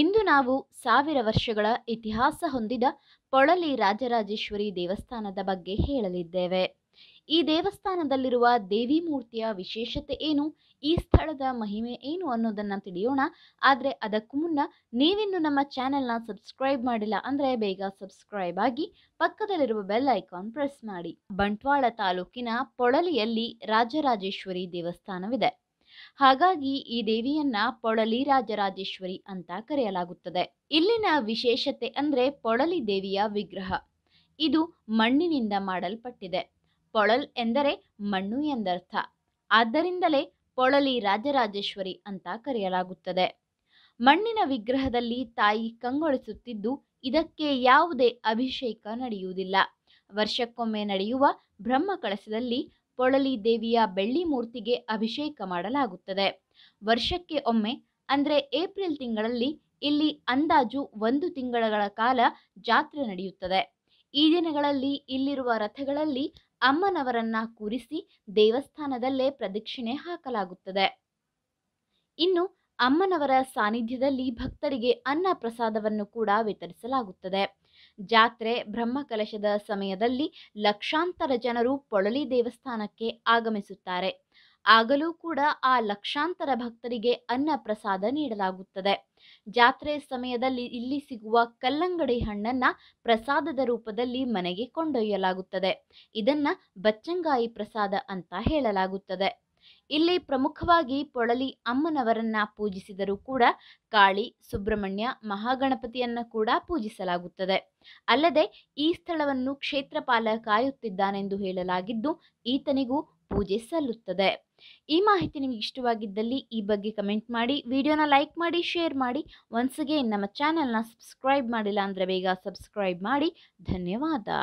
ಇಂದು ನಾವು ಸಾವಿರ ವರ್ಷಗಳ ಇತಿಹಾಸ ಹೊಂದಿದ ಪೊಳಲಿ ರಾಜರಾಜೇಶ್ವರಿ ದೇವಸ್ಥಾನದ ಬಗ್ಗೆ ಹೇಳಲಿದ್ದೇವೆ ಈ ದೇವಸ್ಥಾನದಲ್ಲಿರುವ ದೇವಿ ಮೂರ್ತಿಯ ವಿಶೇಷತೆ ಏನು ಈ ಸ್ಥಳದ ಮಹಿಮೆ ಏನು ಅನ್ನೋದನ್ನು ತಿಳಿಯೋಣ ಆದರೆ ಅದಕ್ಕೂ ಮುನ್ನ ನೀವಿನ್ನು ನಮ್ಮ ಚಾನೆಲ್ನ ಸಬ್ಸ್ಕ್ರೈಬ್ ಮಾಡಿಲ್ಲ ಅಂದರೆ ಬೇಗ ಸಬ್ಸ್ಕ್ರೈಬ್ ಆಗಿ ಪಕ್ಕದಲ್ಲಿರುವ ಬೆಲ್ ಐಕಾನ್ ಪ್ರೆಸ್ ಮಾಡಿ ಬಂಟ್ವಾಳ ತಾಲೂಕಿನ ಪೊಳಲಿಯಲ್ಲಿ ರಾಜರಾಜೇಶ್ವರಿ ದೇವಸ್ಥಾನವಿದೆ ಹಾಗಾಗಿ ಈ ದೇವಿಯನ್ನ ಪೊಳಲಿ ರಾಜರಾಜೇಶ್ವರಿ ಅಂತ ಕರೆಯಲಾಗುತ್ತದೆ ಇಲ್ಲಿನ ವಿಶೇಷತೆ ಅಂದ್ರೆ ಪೊಳಲಿ ದೇವಿಯ ವಿಗ್ರಹ ಇದು ಮಣ್ಣಿನಿಂದ ಮಾಡಲ್ಪಟ್ಟಿದೆ ಪೊಳಲ್ ಎಂದರೆ ಮಣ್ಣು ಎಂದರ್ಥ ಆದ್ದರಿಂದಲೇ ಪೊಳಲಿ ರಾಜರಾಜೇಶ್ವರಿ ಅಂತ ಕರೆಯಲಾಗುತ್ತದೆ ಮಣ್ಣಿನ ವಿಗ್ರಹದಲ್ಲಿ ತಾಯಿ ಕಂಗೊಳಿಸುತ್ತಿದ್ದು ಇದಕ್ಕೆ ಯಾವುದೇ ಅಭಿಷೇಕ ನಡೆಯುವುದಿಲ್ಲ ವರ್ಷಕ್ಕೊಮ್ಮೆ ನಡೆಯುವ ಬ್ರಹ್ಮ ಕಳಸದಲ್ಲಿ ಪೊಳಲಿ ದೇವಿಯ ಬೆಳ್ಳಿ ಮೂರ್ತಿಗೆ ಅಭಿಷೇಕ ಮಾಡಲಾಗುತ್ತದೆ ವರ್ಷಕ್ಕೆ ಒಮ್ಮೆ ಅಂದರೆ ಏಪ್ರಿಲ್ ತಿಂಗಳಲ್ಲಿ ಇಲ್ಲಿ ಅಂದಾಜು ಒಂದು ತಿಂಗಳ ಕಾಲ ಜಾತ್ರೆ ನಡೆಯುತ್ತದೆ ಈ ದಿನಗಳಲ್ಲಿ ಇಲ್ಲಿರುವ ರಥಗಳಲ್ಲಿ ಅಮ್ಮನವರನ್ನ ಕೂರಿಸಿ ದೇವಸ್ಥಾನದಲ್ಲೇ ಪ್ರದಕ್ಷಿಣೆ ಹಾಕಲಾಗುತ್ತದೆ ಇನ್ನು ಅಮ್ಮನವರ ಸಾನ್ನಿಧ್ಯದಲ್ಲಿ ಭಕ್ತರಿಗೆ ಅನ್ನ ಪ್ರಸಾದವನ್ನು ಕೂಡ ವಿತರಿಸಲಾಗುತ್ತದೆ ಜಾತ್ರೆ ಬ್ರಹ್ಮಕಲಶದ ಸಮಯದಲ್ಲಿ ಲಕ್ಷಾಂತರ ಜನರು ಪೊಳಲಿ ದೇವಸ್ಥಾನಕ್ಕೆ ಆಗಮಿಸುತ್ತಾರೆ ಆಗಲೂ ಕೂಡ ಆ ಲಕ್ಷಾಂತರ ಭಕ್ತರಿಗೆ ಅನ್ನ ಪ್ರಸಾದ ನೀಡಲಾಗುತ್ತದೆ ಜಾತ್ರೆ ಸಮಯದಲ್ಲಿ ಇಲ್ಲಿ ಸಿಗುವ ಕಲ್ಲಂಗಡಿ ಹಣ್ಣನ್ನು ಪ್ರಸಾದದ ರೂಪದಲ್ಲಿ ಮನೆಗೆ ಕೊಂಡೊಯ್ಯಲಾಗುತ್ತದೆ ಇದನ್ನು ಬಚ್ಚಂಗಾಯಿ ಪ್ರಸಾದ ಅಂತ ಹೇಳಲಾಗುತ್ತದೆ ಇಲ್ಲಿ ಪ್ರಮುಖವಾಗಿ ಪೊಳಲಿ ಅಮ್ಮನವರನ್ನ ಪೂಜಿಸಿದರೂ ಕೂಡ ಕಾಳಿ ಸುಬ್ರಹ್ಮಣ್ಯ ಮಹಾಗಣಪತಿಯನ್ನ ಕೂಡ ಪೂಜಿಸಲಾಗುತ್ತದೆ ಅಲ್ಲದೆ ಈ ಸ್ಥಳವನ್ನು ಕ್ಷೇತ್ರಪಾಲ ಕಾಯುತ್ತಿದ್ದಾನೆಂದು ಹೇಳಲಾಗಿದ್ದು ಈತನಿಗೂ ಪೂಜೆ ಸಲ್ಲುತ್ತದೆ ಈ ಮಾಹಿತಿ ನಿಮಗೆ ಇಷ್ಟವಾಗಿದ್ದಲ್ಲಿ ಈ ಬಗ್ಗೆ ಕಮೆಂಟ್ ಮಾಡಿ ವಿಡಿಯೋನ ಲೈಕ್ ಮಾಡಿ ಶೇರ್ ಮಾಡಿ ಒನ್ಸ್ ಅಗೇನ್ ನಮ್ಮ ಚಾನೆಲ್ನ ಸಬ್ಸ್ಕ್ರೈಬ್ ಮಾಡಿಲ್ಲ ಅಂದರೆ ಬೇಗ ಸಬ್ಸ್ಕ್ರೈಬ್ ಮಾಡಿ ಧನ್ಯವಾದ